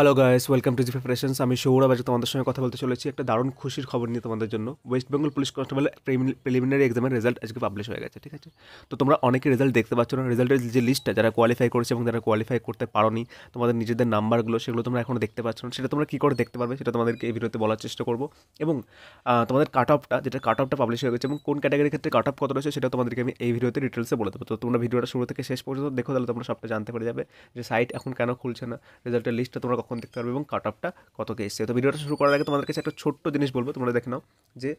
hello guys welcome to G preparations আমি সৌরভ আজকে তোমাদের সঙ্গে কথা বলতে চলেছি একটা দারুণ খুশির খবর নিয়ে তোমাদের জন্য West Bengal police constable preliminary এক্সামের রেজাল্ট আজকে পাবলিশ হয়ে গেছে ঠিক আছে তো তোমরা অনেকে রেজাল্ট দেখতে পাচ্ছ না রেজাল্টের যে লিস্টটা যারা কোয়ালিফাই করেছে এবং যারা কোয়ালিফাই করতে নি তোমাদের নিজেদের নাম্বারগুলো সেগুলো তোমরা এখনও দেখতে পাচ্ছ না সেটা তোমরা কী করে দেখতে পারবে সেটা তোমাদেরকে এই ভিডিওতে বলার চেষ্টা করবো এবং তোমাদের কাট অফটা যেটা কাট অফটা পাবলিশ হয়ে গেছে এবং কোন ক্যাটাগরির ক্ষেত্রে কাট অফ কত রয়েছে সেটা তোমাদেরকে আমি এই ভিডিওতে ডিটেলসে বলে দেবো তো তোমরা ভিডিওটা শুরু থেকে শেষ পর্যন্ত দেখো তাহলে তোমরা সবটা জানতে পেরে যাবে যে সাইট এখন কেন খুলছে না রেজাল্টের লিস্টটা তোমরা কখন দেখতে পারবে এবং কাট আপটা কত এসছে তো ভিডিওটা শুরু করার আগে তোমাদের কাছে একটা ছোট্ট জিনিস বলবো তোমরা দেখে নাও যে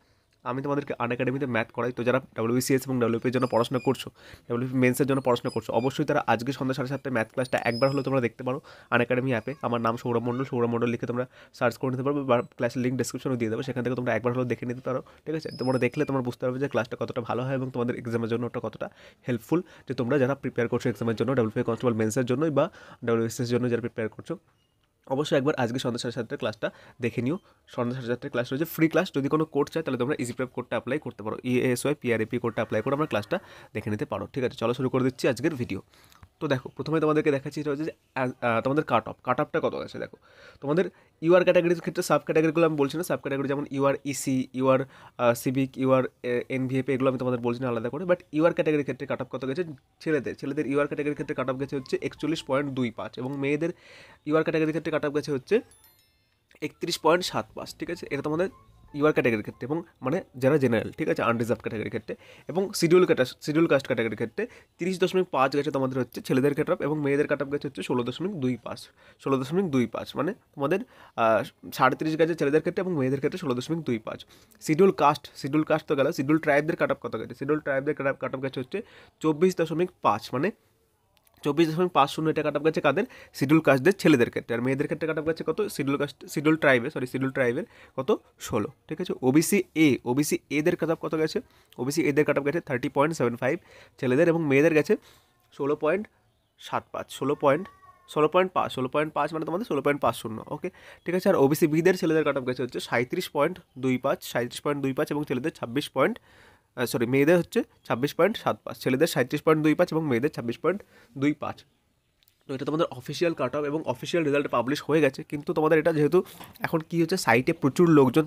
আমি তোমাদেরকে আন একাডেমিতে ম্যাথ করাই তো যারা ডাব্লিউবিসিএস এবং ডাব্লিউপির জন্য পড়াশোনা করছো ডাব্লিউপি মেন্সের জন্য পড়াশোনা করছো অবশ্যই তারা আজকে সন্ধ্যা সাড়ে সাতটা ম্যাথ ক্লাসটা একবার হলে তোমরা দেখতে পারো আন একাডেমি অ্যাপে আমার নাম সৌরভ মণ্ডল সৌরভ মণ্ডল লিখে তোমরা সার্চ করে নিতে পারো বা ক্লাসের লিঙ্ক ডিসক্রিপশনে দিয়ে দেবো সেখান থেকে তোমরা একবার হলেও দেখে নিতে পারো ঠিক আছে তোমরা দেখলে তোমরা বুঝতে পারবে যে ক্লাসটা কতটা ভালো হয় এবং তোমাদের এক্সামের জন্য ওটা কতটা হেল্পফুল যে তোমরা যারা প্রিপেয়ার করছো এক্সামের জন্য ডাব্লিউপি কনস্টেবল মেন্সের জন্যই বা ডাব্লিউবিসিএস জন্য যারা প্রিপেয়ার করছো অবশ্যই একবার আজকে সন্ধ্যা সাড়ে সাতটার ক্লাসটা দেখে নিও সন্ধ্যা সাড়ে সাতটার ক্লাস রয়েছে ফ্রি ক্লাস যদি কোনো কোড চাই তাহলে তোমরা ইজি প্রেপ কোডটা অ্যাপ্লাই করতে পারো ইএসওয়াই পিআরএপি কোডটা অ্যাপ্লাই করে আমরা ক্লাসটা দেখে নিতে পারো ঠিক আছে চলো শুরু করে দিচ্ছি আজকের ভিডিও তো দেখো প্রথমে তোমাদেরকে দেখাচ্ছি এটা হচ্ছে যে তোমাদের কাট অফ কাট অফটা কত আছে দেখো তোমাদের ইউআর ক্যাটাগরির ক্ষেত্রে সাব ক্যাটাগরিগুলো আমি বলছি না সাব ক্যাটাগরি যেমন UR EC UR civic UR AP এগুলো আমি তোমাদের বলছি না আলাদা করে বাট ইউআর ক্যাটাগরির ক্ষেত্রে কাট অফ কত গেছে ছেলেদের ছেলেদের ইউআর ক্যাটাগরির ক্ষেত্রে কাট অফ গেছে হচ্ছে একচল্লিশ পয়েন্ট দুই পাঁচ এবং মেয়েদের ইউআর ক্যাটাগরির ক্ষেত্রে কাট অফ গেছে হচ্ছে একত্রিশ পয়েন্ট সাত পাঁচ ঠিক আছে এটা তোমাদের ইউআর ক্যাটাগরির ক্ষেত্রে এবং মানে যারা জেনারেল ঠিক আছে আনরিজার্ভ ক্যাটাগরির ক্ষেত্রে এবং শিডিউল ক্যাটা শিডিউল কাস্ট ক্যাটাগরির ক্ষেত্রে তিরিশ দশমিক পাঁচ গেছে তোমাদের হচ্ছে ছেলেদের কাট এবং মেয়েদের কাট গেছে হচ্ছে ষোলো দশমিক দুই পাঁচ ষোলো দশমিক দুই পাঁচ মানে তোমাদের সাড়ে তিরিশ গেছে ছেলেদের ক্ষেত্রে এবং মেয়েদের ক্ষেত্রে ষোলো দশমিক দুই পাঁচ শিডিউল কাস্ট শিডিউল কাস্ট তো গেল শিডিউল ট্রাইবদের কাট কত গেছে শিডিউল ট্রাইবদের কাট গেছে হচ্ছে চব্বিশ দশমিক পাঁচ মানে চব্বিশ দশমিক পাঁচ শূন্য এটা কাট অফ গেছে কাদের শিডিউল কাস্টদের ছেলেদের ক্ষেত্রে আর মেয়েদের ক্ষেত্রে কাট অফ গেছে কত শিডিউল কাস্ট শিডিউল ট্রাইবে সরি শিডিউল ট্রাইবের কত ষোলো ঠিক আছে ওবিসি এ ওবিসি এদের কাট অফ কত গেছে ওবিসি এদের কাট অফ গেছে থার্টি পয়েন্ট সেভেন ফাইভ ছেলেদের এবং মেয়েদের গেছে ষোলো পয়েন্ট সাত পাঁচ ষোলো পয়েন্ট ষোলো পয়েন্ট পাঁচ ষোলো পয়েন্ট পাঁচ মানে তোমাদের ষোলো পয়েন্ট পাঁচ শূন্য ওকে ঠিক আছে আর ওবিসি বিদের ছেলেদের কাট অফ গেছে হচ্ছে সাঁত্রিশ পয়েন্ট দুই পাঁচ সাঁত্রিশ পয়েন্ট দুই পাঁচ এবং ছেলেদের ছাব্বিশ পয়েন্ট সরি মেয়েদের হচ্ছে ছাব্বিশ পয়েন্ট সাত পাঁচ ছেলেদের সাঁত্রিশ পয়েন্ট দুই পাঁচ এবং মেয়েদের ছাব্বিশ পয়েন্ট দুই পাঁচ তো এটা তোমাদের অফিসিয়াল কাট অফ এবং অফিসিয়াল রেজাল্ট পাবলিশ হয়ে গেছে কিন্তু তোমাদের এটা যেহেতু এখন কী হচ্ছে সাইটে প্রচুর লোকজন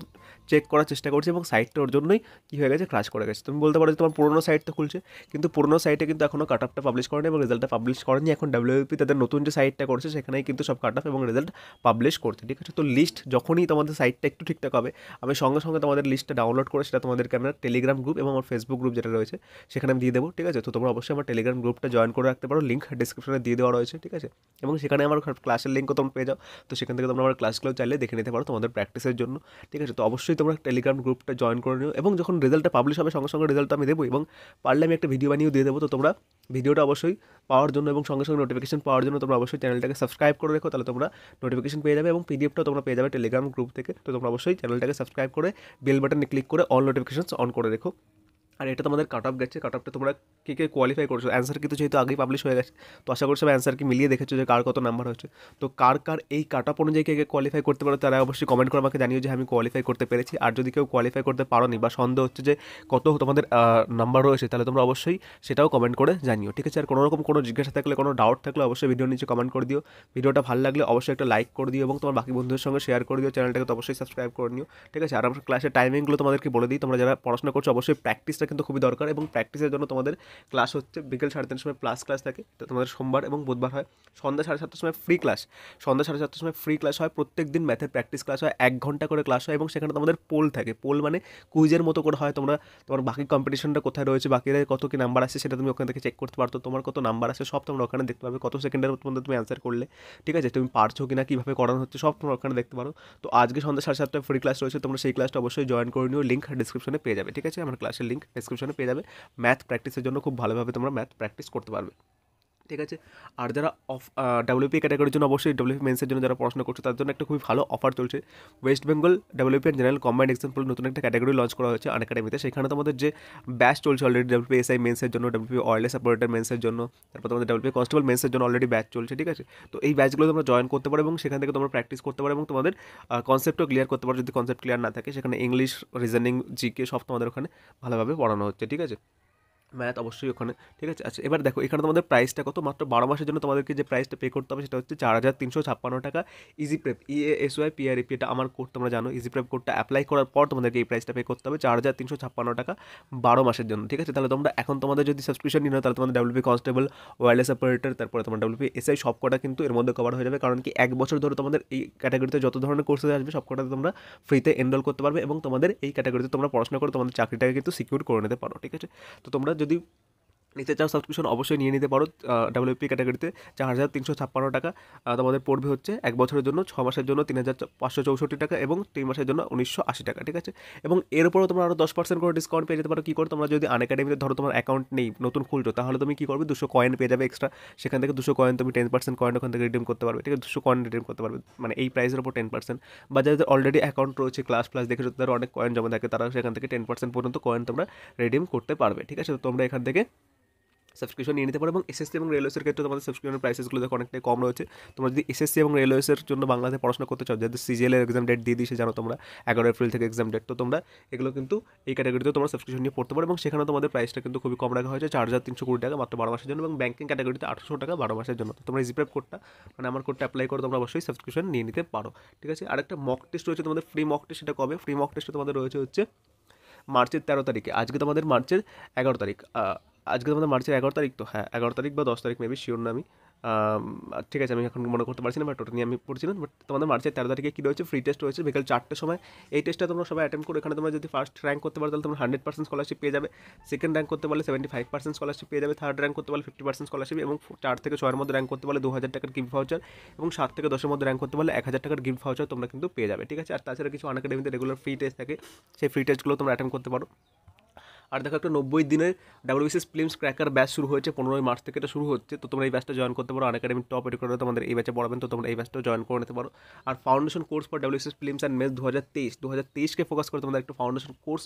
চেক করার চেষ্টা করছে এবং সাইটটা ওর জন্যই কী হয়ে গেছে ক্রাশ করে গেছে তুমি বলতে পারো যে তোমার পুরোনো সাইট তো খুলছে কিন্তু পুরোনো সাইটে কিন্তু এখনও কাট অফটা পাবলিশ করেনি এবং রেজাল্টটা পাবলিশ করেনি এখন ডাব্লিউপি তাদের নতুন যে সাইটটা করছে সেখানেই কিন্তু সব কাট অফ এবং রেজাল্ট পাবলিশ করছে ঠিক আছে তো লিস্ট যখনই তোমাদের সাইটটা একটু ঠিকঠাক হবে আমি সঙ্গে সঙ্গে তোমাদের লিস্টটা ডাউনলোড করে সেটা তোমাদের ক্যামেরা টেলিগ্রাম গ্রুপ এবং আমার ফেসবুক গ্রুপ যেটা রয়েছে সেখানে আমি দিয়ে দেবো ঠিক আছে তো তোমরা অবশ্যই আমার টেলিগ্রাম গ্রুপটা জয়েন করে রাখতে পারো লিঙ্ক ডিসক্রিপশনে দিয়ে দেওয়া রয়েছে ঠিক আছে এবং সেখানে আমার ক্লাসের লিঙ্কও তোমরা পেয়ে যাও তো সেখান থেকে তোমরা আমার ক্লাসগুলো চাইলে দেখে নিতে পারো তোমাদের প্র্যাকটিসের জন্য ঠিক আছে তো অবশ্যই তোমরা টেলিগ্রাম গ্রুপটা জয়েন করে নিও এবং যখন রেজাল্টটা পাবলিশ হবে সঙ্গে সঙ্গে রেজাল্ট আমি দেবো এবং পারলে আমি একটা ভিডিও বানিয়েও দিয়ে দেবো তো তোমরা ভিডিওটা অবশ্যই পাওয়ার জন্য এবং সঙ্গে সঙ্গে নোটিফিকেশন পাওয়ার জন্য তোমরা অবশ্যই চ্যানেলটাকে সাবস্ক্রাইব করে রেখো তাহলে তোমরা নোটিফিকেশন পেয়ে যাবে এবং পিডিএফটা তোমরা পেয়ে যাবে টেলিগ্রাম গ্রুপ থেকে তো তোমরা অবশ্যই চ্যানেলটাকে সাবস্ক্রাইব করে বেল বাটনে ক্লিক করে অল নোটিফিকেশনস অন করে রেখো আর এটা তোমাদের কাট অফ গেছে কাট অফটা তোমরা কে কে কোয়ালিফাই করছো অ্যান্সার কিন্তু যেহেতু আগেই পাবলিশ হয়ে গেছে তো আশা করছি অ্যান্সার কি মিলিয়ে দেখেছো যে কার কত নাম্বার হচ্ছে তো কার কার এই কাট অফ অনুযায়ী কে কে কোয়ালিফাই করতে পারো তারা অবশ্যই কমেন্ট করে আমাকে জানিও যে আমি কোয়ালিফাই করতে পেরেছি আর যদি কেউ কোয়ালিফাই করতে পারো নি বা সন্দেহ হচ্ছে যে কত তোমাদের নাম্বার রয়েছে তাহলে তোমরা অবশ্যই সেটাও কমেন্ট করে জানিও ঠিক আছে আর কোনো রকম কোনো জিজ্ঞাসা থাকলে কোনো ডাউট থাকলে অবশ্যই ভিডিও নিচে কমেন্ট করে দিও ভিডিওটা ভালো লাগলে অবশ্যই একটা লাইক করে দিও এবং তোমার বাকি বন্ধুদের সঙ্গে শেয়ার করে দিও চ্যানেলটাকে তো অবশ্যই সাবস্ক্রাইব করে নিও ঠিক আছে আর আমার ক্লাসের টাইমিংগুলো তোমাদেরকে বলে দিই তোমরা যারা পড়াশোনা করছো অবশ্যই প্র্যাকটিসটা প্র্যাকটিসটা কিন্তু খুবই দরকার এবং প্র্যাকটিসের জন্য তোমাদের ক্লাস হচ্ছে বিকেল সাড়ে তিনটার সময় প্লাস ক্লাস থাকে তো তোমাদের সোমবার এবং বুধবার হয় সন্ধ্যা সাড়ে সাতটার সময় ফ্রি ক্লাস সন্ধ্যা সাড়ে সাতটার সময় ফ্রি ক্লাস হয় প্রত্যেক দিন ম্যাথের প্র্যাকটিস ক্লাস হয় এক ঘন্টা করে ক্লাস হয় এবং সেখানে তোমাদের পোল থাকে পোল মানে কুইজের মতো করে হয় তোমরা তোমার বাকি কম্পিটিশনটা কোথায় রয়েছে বাকিরা কত কি নাম্বার আসে সেটা তুমি ওখান থেকে চেক করতে পারতো তোমার কত নাম্বার আসে সব তোমরা ওখানে দেখতে পাবে কত সেকেন্ডের মধ্যে তুমি অ্যান্সার করলে ঠিক আছে তুমি পারছো কিনা কীভাবে করানো হচ্ছে সব তোমরা ওখানে দেখতে পারো তো আজকে সন্ধ্যা সাড়ে সাতটায় ফ্রি ক্লাস রয়েছে তোমরা সেই ক্লাসটা অবশ্যই জয়েন করে নিও লিঙ্ক ডিসক্রিপশনে পেয়ে যাবে ঠিক আছে আমার ক্লাসের লিঙ্ক ডিসক্রিপশনে পেয়ে যাবে ম্যাথ প্র্যাকটিসের জন্য খুব ভালোভাবে তোমরা ম্যাথ প্র্যাকটিস করতে পারবে ঠিক আছে আর যারা অফ ডাব্লিউপি ক্যাটাগরির জন্য অবশ্যই ডাব্লিউপি মেন্সের জন্য যারা পড়াশোনা করছে তাদের জন্য একটা খুবই ভালো অফার চলছে West Bengal WP and general combined exam বলে নতুন একটা ক্যাটাগরি লঞ্চ করা হয়েছে আন একাডেমিতে সেখানে তোমাদের যে ব্যাচ চলছে অলরেডি ডাব্লিউপি এসআই মেন্সের জন্য ডাব্লিউপি ওয়ারলেস অপারেটার মেন্সের জন্য তারপর তোমাদের ডাব্লিউপি কনস্টেবল মেন্সের জন্য অলরেডি ব্যাচ চলছে ঠিক আছে তো এই ব্যাচগুলো তোমরা জয়েন করতে পারো এবং সেখান থেকে তোমরা প্র্যাকটিস করতে পারো এবং তোমাদের কনসেপ্টও ক্লিয়ার করতে পারো যদি কনসেপ্ট ক্লিয়ার না থাকে সেখানে ইংলিশ রিজনিং জিকে সব তোমাদের ওখানে ভালোভাবে পড়ানো হচ্ছে ঠিক আছে ম্যাথ অবশ্যই ওখানে ঠিক আছে আচ্ছা এবার দেখো এখানে তোমাদের প্রাইসটা কত মাত্র বারো মাসের জন্য তোমাদেরকে যে প্রাইসটা পে করতে হবে সেটা হচ্ছে চার হাজার তিনশো ছাপ্পান্ন টাকা easy prep E S Y PRAP এটা আমার কোড তোমরা জানো ইজি প্রেপ কোডটা অ্যাপ্লাই করার পর তোমাদেরকে এই প্রাইসটা পে করতে হবে চার হাজার তিনশো ছাপ্পান্ন টাকা বারো মাসের জন্য ঠিক আছে তাহলে তোমরা এখন তোমাদের যদি সাবস্ক্রিপশন নিয়ে তাহলে তোমাদের ডাব্লিউপি কনস্টেবল ওয়ারলেস অপারেটর তারপরে তোমার ডাব্লিউপি এসআই সব কটা কিন্তু এর মধ্যে কভার হয়ে যাবে কারণ কি এক বছর ধরে তোমাদের এই ক্যাটাগরিতে যত ধরনের কোর্সেস আসবে সব কটাতে তোমরা ফ্রিতে এনরোল করতে পারবে এবং তোমাদের এই ক্যাটাগরিতে তোমরা পড়াশোনা করে তোমাদের চাকরিটাকে কিন্তু সিকিউর করে নিতে পারো ঠিক আছে তো তোমরা যদি নিতে চাও সাবস্ক্রিপশন অবশ্যই নিয়ে নিতে পারো ডাব্লিউপি ক্যাটাগরিতে চার হাজার তিনশো ছাপ্পান্ন টাকা তোমাদের পড়বে হচ্ছে এক বছরের জন্য ছ মাসের জন্য তিন হাজার পাঁচশো চৌষট্টি টাকা এবং তিন মাসের জন্য উনিশশো আশি টাকা ঠিক আছে এবং এর উপরও তোমরা আরও দশ পার্সেন্ট করে ডিসকাউন্ট পেয়ে যেতে পারো কী করো তোমরা যদি একাডেমিতে ধরো তোমার অ্যাকাউন্ট নেই নতুন খুলছো তাহলে তুমি কী করবে দুশো কয়েন পেয়ে যাবে এক্সট্রা সেখান থেকে দুশো কয়েন তুমি টেন পার্সেন্ট কয়েন ওখান থেকে রিডিম করতে পারবে ঠিক আছে দুশো কয়েন রিডিম করতে পারবে মানে এই প্রাইসের উপর টেন পার্সেন্ট বা যাদের অলরেডি অ্যাকাউন্ট রয়েছে ক্লাস প্লাস দেখেছো তাদের অনেক কয়েন জমা থাকে তারা সেখান থেকে টেন পার্সেন্ট পর্যন্ত কয়েন তোমরা রিডিম করতে পারবে ঠিক আছে তো তোমরা এখান থেকে সাবস্ক্রিপশন নিয়ে নিতে পারো এবং এসএসসি এবং রেলওয়েসের ক্ষেত্রে তোমাদের সাবস্ক্রিপশন প্রাইসেসগুলো দেখো অনেকটাই কম রয়েছে তোমরা যদি এসএসসি এবং রেলওয়েসের জন্য বাংলাতে পড়াশোনা করতে চাও যাদের সিজিএলের এক্সাম ডেট দিয়ে দিয়েছে জানো তোমরা এগারো এপ্রিল থেকে এক্সাম ডেট তো তোমরা এগুলো কিন্তু এই ক্যাটাগরিতে তোমরা সাবস্ক্রিপশন নিয়ে পড়তে পারো এবং সেখানে তোমাদের প্রাইসটা কিন্তু খুবই কম রাখা হয়েছে চার হাজার তিনশো কুড়ি টাকা মাত্র বারো মাসের জন্য এবং ব্যাঙ্কিং ক্যাটাগরিতে আটশো টাকা বারো মাসের জন্য তোমরা জিপ্রেপ কোডটা মানে আমার কোডটা অ্যাপ্লাই করে তোমরা অবশ্যই সাবস্ক্রিপশন নিয়ে নিতে পারো ঠিক আছে আরেকটা মক টেস্ট রয়েছে তোমাদের ফ্রি মক টেস্ট সেটা কবে ফ্রি মক টেস্ট তোমাদের রয়েছে হচ্ছে মার্চের তেরো তারিখে আজকে তোমাদের মার্চের এগারো তারিখ আজকে তোমাদের মার্চের এগারো তারিখ তো হ্যাঁ এগারো তারিখ বা দশ তারিখ মেবি শিওর না আমি ঠিক আছে আমি এখন মনে করতে পারছি না বাট ওটা নিয়ে আমি পড়ছিলাম বাট তোমাদের মার্চের তেরো তারিখে কী রয়েছে ফ্রি টেস্ট রয়েছে বিকেল চারটের সময় এই টেস্টটা তোমরা সবাই অ্যাটেম্প করো এখানে তোমরা যদি ফার্স্ট র্যাঙ্ক করতে পারো তাহলে তোমরা হান্ড্রেড পার্সেন্ট স্কলারশিপ পেয়ে যাবে সেকেন্ড র্যাঙ্ক করতে পারলে সেভেন্টি ফাইভ পার্সেন্ট স্কলারশিপ পেয়ে যাবে থার্ড র্যাঙ্ক করতে পারলে ফিফটি পার্সেন্ট স্কলারশিপ এবং চার থেকে ছয়ের মধ্যে র্যাঙ্ক করতে পারলে দু হাজার টাকার গিফট ভাউচার এবং সাত থেকে দশের মধ্যে র্যাঙ্ক করতে পারলে এক হাজার টাকার গিফট ভাউচার তোমরা কিন্তু পেয়ে যাবে ঠিক আছে আর তাছাড়া কিছু অনেক রেগুলার ফ্রি টেস্ট থাকে সেই ফ্রি টেস্টগুলো তোমরা অ্যাটেম্প করতে পারো আর দেখো একটা নব্বই দিনের বিসিএস ফিল্মস ক্র্যাকার ব্যাচ শুরু হয়েছে পনেরোই মার্চ থেকে এটা শুরু হচ্ছে তো তোমরা এই ব্যাচটা জয়েন করতে পারো অ্যাকাডেমি টপ এডুকেটার তোমাদের এই ব্যাচে পড়াবেন তো তোমরা এই ব্যাচটা জয়েন করে নিতে পারো আর foundation course for BCS films and mess দু হাজার তেইশ দু হাজার তেইশকে ফোকাস করে তোমাদের একটা ফাউন্ডেশন কোর্স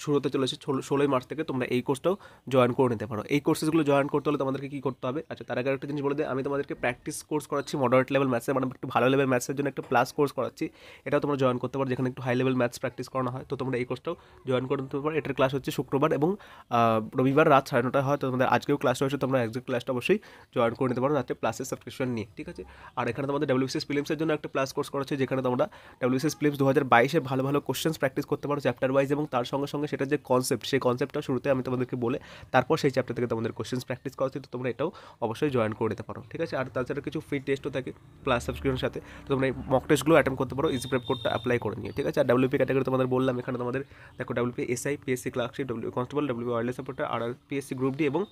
শুরু হতে চলেছে ষোলোই মার্চ থেকে তোমরা এই কোর্সটাও জয়েন করে নিতে পারো এই কোর্সেসগুলো জয়েন করতে হলে তোমাদেরকে কী করতে হবে আচ্ছা তার আগে একটা জিনিস বলে দিই আমি তোমাদেরকে প্র্যাকটিস কোর্স করাচ্ছি মডারেট লেভেল ম্যাথসে মানে একটু ভালো লেভেল ম্যাথসের জন্য একটা প্লাস কোর্স করাচ্ছি এটাও তোমরা জয়েন করতে পারো যেখানে একটু হাই লেভেল ম্যাথস প্র্যাকটিস করানো হয় তো তোমরা এই কোর্সটাও জয়েন করে নিতে পারো এটার ক্লাস হচ্ছে হচ্ছে শুক্রবার এবং রবিবার রাত সাড়ে নটায় হয় তোমাদের আজকেও ক্লাস রয়েছে তোমরা একজাক্ট ক্লাসটা অবশ্যই জয়েন করে নিতে পারো রাত্রে প্লাসের সাবস্ক্রিপশন নিয়ে ঠিক আছে আর এখানে তোমাদের ডাব্লিউসিএস ফিলিমসের জন্য একটা প্লাস কোর্স করেছে যেখানে তোমরা ডাব্লিউসিএস ফিলিমস দু হাজার বাইশে ভালো ভালো কোশ্চেন্স প্র্যাকটিস করতে পারো চ্যাপ্টার ওয়াইজ এবং তার সঙ্গে সঙ্গে সেটা যে কনসেপ্ট সেই কনসেপ্টটা শুরুতে আমি তোমাদেরকে বলে তারপর সেই চ্যাপ্টার থেকে তোমাদের কোশ্চেন্স প্র্যাকটিস করাচ্ছি তো তোমরা এটাও অবশ্যই জয়েন করে নিতে পারো ঠিক আছে আর তাছাড়া কিছু ফ্রি টেস্টও থাকে প্লাস সাবস্ক্রিপশনের সাথে তো তোমরা এই মক টেস্টগুলো অ্যাটেম্প করতে পারো ইজি প্রেপ কোডটা অ্যাপ্লাই করে নিয়ে ঠিক আছে আর ডাব্লিউপি ক্যাটাগরি তোমাদের বললাম এখানে তোমাদের দেখো ডাব্লিউপি এসআই পিএসসি ক্লাস সাকসি ডব্লিউ কনস্টেবল ডব্লিউ ওয়ার্ল্ডের সাপোর্টার আর এস পিএসসি গ্রুপ ডি এবং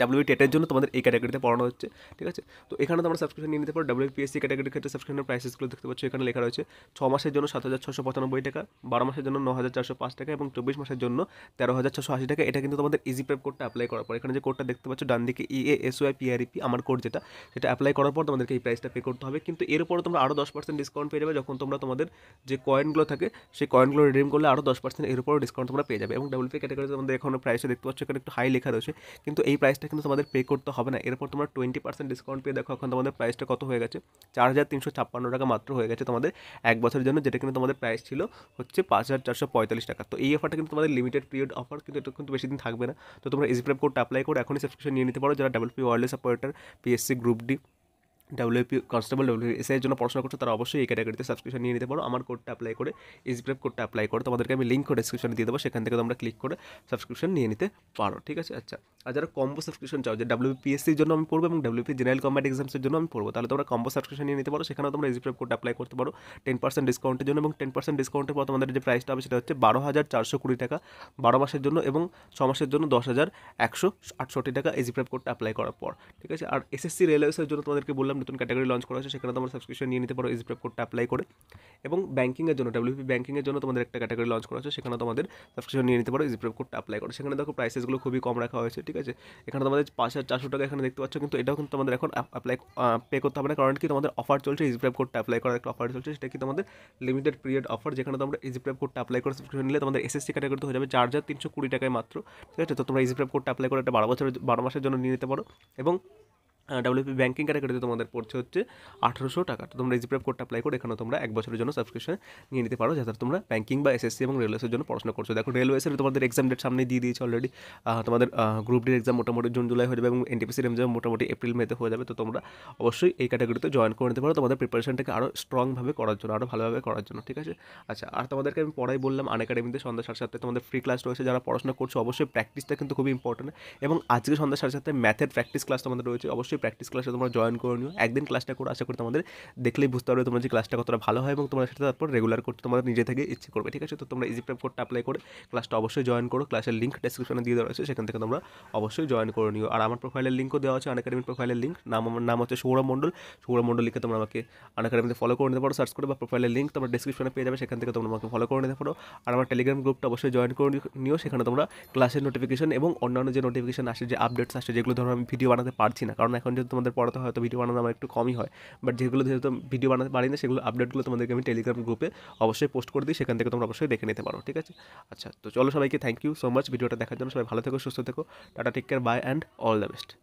ডাব্লিউ টেটের জন্য তোমাদের এই ক্যাটাগরিতে পড়ানো হচ্ছে ঠিক আছে তো এখানে তোমরা সাবস্ক্রিপশন নিয়ে নিতে পারো ডাব্লিউপিএসসি ক্যাটাগরির ক্ষেত্রে সাবস্ক্রিপশনের প্রাইসেসগুলো দেখতে পাচ্ছ এখানে লেখা রয়েছে ছ মাসের জন্য সাত হাজার ছশো পঁচানব্বই টাকা বারো মাসের জন্য ন হাজার চারশো পাঁচ টাকা এবং চব্বিশ মাসের জন্য তেরো হাজার ছশো আশি টাকা এটা কিন্তু তোমাদের ইজি প্রেপ কোডটা অ্যাপ্লাই করার পর এখানে যে কোডটা দেখতে পাচ্ছ ডান দিকে E A S Y EP আমার কোড যেটা সেটা অ্যাপ্লাই করার পর তোমাদেরকে এই প্রাইসটা পে করতে হবে কিন্তু এর উপরে তোমরা আরও দশ পার্সেন্ট ডিসকাউন্ট পেয়ে যাবে যখন তোমরা তোমাদের যে কয়েনগুলো থাকে সেই কয়েনগুলো রিডিম করলে আরও দশ পার্সেন্ট এর উপরও ডিসকাউন্ট তোমরা পেয়ে যাবে এবং পি ক্যাটাগরিতে তোমাদের এখন প্রাইসে দেখতে পাচ্ছ এখানে একটু হাই লেখা রয়েছে কিন্তু এই প্রাইস প্রাইসটা কিন্তু তোমাদের পে করতে হবে না এরপর তোমরা টোয়েন্টি পার্সেন্ট ডিসকাউন্ট পেয়ে দেখো এখন তোমাদের প্রাইসটা কত হয়ে গেছে চার হাজার তিনশো ছাপ্পান্ন টাকা মাত্র হয়ে গেছে তোমাদের এক বছরের জন্য যেটা কিন্তু তোমাদের প্রাইস ছিল হচ্ছে পাঁচ হাজার চারশো পঁয়তাল্লিশ টাকা তো এই অফারটা কিন্তু তোমাদের লিমিটেড পিরিয়ড অফার কিন্তু এটা কিন্তু বেশি দিন থাকবে না তো তোমরা ইজি প্রেপ কোডটা অ্যাপ্লাই করে এখনই সাবস্ক্রিপশন নিয়ে নিতে পারো যারা double P world operator PSC group D WP constable এর জন্য পড়াশোনা করছো তারা অবশ্যই এই ক্যাটাগরিতে সাবস্ক্রিপশন নিয়ে নিতে পারো আমার কোডটা অ্যাপ্লাই করে ইসপ্রেপ কোডটা অ্যাপ্লাই করে তোমাদেরকে আমি লিঙ্ক করে ডিসক্রিপশনে দিয়ে দেবো সেখান থেকে তোমরা ক্লিক করে সাবস্ক্রিপশন নিয়ে নিতে পারো ঠিক আছে আচ্ছা আর যারা কম্বো সাবস্ক্রিপশন চাও যে ডাব্লিউপিএসসির জন্য আমি পড়বো এবং ডাব্লিউপি জেনারেল কম্বাইন্ড এক্সামসের জন্য আমি পড়বো তাহলে তোমরা কম্বো সাবস্ক্রিপশন নিয়ে নিতে পারো সেখানে তোমরা রিজিপ্রেপ কোড অ্যাপ্লাই করতে পারো টেন পার্সেন্ট ডিসকাউন্টের জন্য এবং টেন পার্সেন্ট ডিসকাউন্টের পর তোমাদের যে প্রাইসটা হবে সেটা হচ্ছে বারো হাজার চারশো কুড়ি টাকা বারো মাসের জন্য এবং ছ মাসের জন্য দশ হাজার একশো আটষট্টি টাকা এজিপ্রেপ কোডটা অ্যাপ্লাই করার পর ঠিক আছে আর এসএসসি রেলওয়েসের জন্য তোমাদেরকে বললাম নতুন ক্যাটাগরি লঞ্চ করা হয়েছে সেখানে তোমরা সাবস্ক্রিপশন নিয়ে নিতে পারো এজিপ্রেপ কোডটা অ্যাপ্লাই করে এবং ব্যাঙ্কিংয়ের জন্য ডাব্লিউপি ব্যাঙ্কিংয়ের জন্য তোমাদের একটা ক্যাটাগরি লঞ্চ করা হয়েছে সেখানে তোমাদের সাবস্ক্রিপশন নিয়ে নিতে পারো এজিপ্রেপ কোডটা অ্যাপ্লাই করে সেখানে দেখো প্রাইসেসগুলো খুবই কম রাখা হয়েছে ঠিক আছে এখানে তোমাদের পাঁচ হাজার চারশো টাকা এখানে দেখতে পাচ্ছ কিন্তু এটাও কিন্তু তোমাদের এখন অ্যাপ্লাই পে করতে হবে না কারণ কি তোমাদের অফার চলছে ইজিপ্রেপ কোডটা অ্যাপ্লাই করার একটা অফার চলছে সেটা কি তোমাদের লিমিটেড পিরিয়ড অফার যেখানে তোমরা ইজিপ্রেপ কোডটা অ্যাপ্লাই করে সাবস্ক্রিপশন নিলে তোমাদের এসএসসি ক্যাটাগরিতে হয়ে যাবে চার হাজার তিনশো কুড়ি টাকায় মাত্র ঠিক আছে তো তোমরা ইজিপ্রেপ কোডটা অ্যাপ্লাই করে একটা বারো বছরের বারো মাসের জন্য নিয়ে নিতে পারো এবং ডাব্লিউপি ব্যাঙ্কিং ক্যাটাগরিতে তোমাদের পড়ছে হচ্ছে আঠারোশো টাকা তো তোমরা ইজিপ্রেপ কোডটা অ্যাপ্লাই করে এখানে তোমরা এক বছরের জন্য সাবস্ক্রিপশন নিয়ে নিতে পারো যাতে তোমরা ব্যাঙ্কিং বা এসএসসি এবং রেলওয়েসের জন্য পড়াশোনা করছো দেখো রেলওয়েসের তোমাদের এক্সাম ডেট সামনে দিয়ে দিয়েছে অলরেডি তোমাদের গ্রুপ ডির এক্সাম মোটামুটি জুন জুলাই হয়ে যাবে এবং এনটিপিসির এক্সাম মোটামুটি এপ্রিল মেতে হয়ে যাবে তো তোমরা অবশ্যই এই ক্যাটাগরিতে জয়েন করে নিতে পারো তোমাদের প্রিপারেশনটাকে আরও স্ট্রংভাবে করার জন্য আরও ভালোভাবে করার জন্য ঠিক আছে আচ্ছা আর তোমাদেরকে আমি পড়াই বললাম আন একাডেমিতে সন্ধ্যা সাড়ে সাতটায় তোমাদের ফ্রি ক্লাস রয়েছে যারা পড়াশোনা করছো অবশ্যই প্র্যাকটিসটা কিন্তু খুবই ইম্পর্টেন্ট এবং আজকে সন্ধ্যা সাড়ে সাতটায় ম্যাথের প্র্যাকটিস ক্লাস তোমাদের রয়েছে অবশ্যই প্র্যাকটিস ক্লাসে তোমরা জয়েন করে নিও একদিন ক্লাসটা করে আশা করি তোমাদের দেখলেই বুঝতে পারবে তোমরা যে ক্লাসটা কতটা ভালো হয় এবং তোমরা সেটা তারপর রেগুলার করতে তোমাদের নিজে থেকে ইচ্ছে করবে ঠিক আছে তো তোমরা ইজি প্রেপ কোডটা অ্যাপ্লাই করে ক্লাসটা অবশ্যই জয়েন করো ক্লাসের লিঙ্ক ডিসক্রিপশনে দিয়ে দেওয়া হয়েছে সেখান থেকে তোমরা অবশ্যই জয়েন করে নিও আর আমার প্রোফাইলের লিঙ্কও দেওয়া আছে আনএকাডেমির প্রোফাইলের লিঙ্ক নাম আমার নাম হচ্ছে সৌরভ মণ্ডল সৌরভ মণ্ডল লিখে তোমরা আমাকে আনএকাডেমিতে ফলো করে নিতে পারো সার্চ করে বা প্রোফাইলের লিঙ্ক তোমরা ডিসক্রিপশনে পেয়ে যাবে সেখান থেকে তোমরা আমাকে ফলো করে নিতে পারো আর আমার টেলিগ্রাম গ্রুপটা অবশ্যই জয়েন করে নিও সেখানে তোমরা ক্লাসের নোটিফিকেশন এবং অন্যান্য যে নোটিফিকেশন আসে যে আপডেটস আসে যেগুলো ধরো আমি ভিডিও বানাতে পারছি না কারণ এখন কন্টেন্ট তোমাদের পড়াতে হয়তো ভিডিও বানানো আমার একটু কমই হয় বাট যেগুলো যেহেতু ভিডিও বানাতে পারি না সেগুলো আপডেটগুলো তোমাদেরকে আমি টেলিগ্রাম গ্রুপে অবশ্যই পোস্ট করে দিই সেখান থেকে তোমরা অবশ্যই দেখে নিতে পারো ঠিক আছে আচ্ছা তো চলো সবাইকে থ্যাংক ইউ সো মাচ ভিডিওটা দেখার জন্য সবাই ভালো থেকো সুস্থ থেকো tata take care bye and all the best